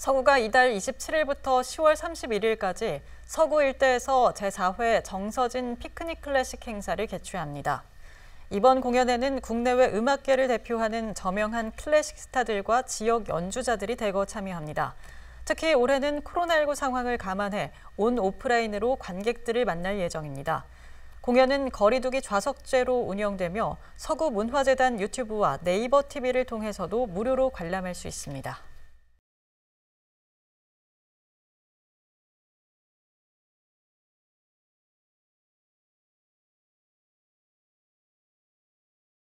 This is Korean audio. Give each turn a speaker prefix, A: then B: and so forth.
A: 서구가 이달 27일부터 10월 31일까지 서구 일대에서 제4회 정서진 피크닉 클래식 행사를 개최합니다. 이번 공연에는 국내외 음악계를 대표하는 저명한 클래식 스타들과 지역 연주자들이 대거 참여합니다. 특히 올해는 코로나19 상황을 감안해 온 오프라인으로 관객들을 만날 예정입니다. 공연은 거리두기 좌석제로 운영되며 서구문화재단 유튜브와 네이버 TV를 통해서도 무료로 관람할 수 있습니다.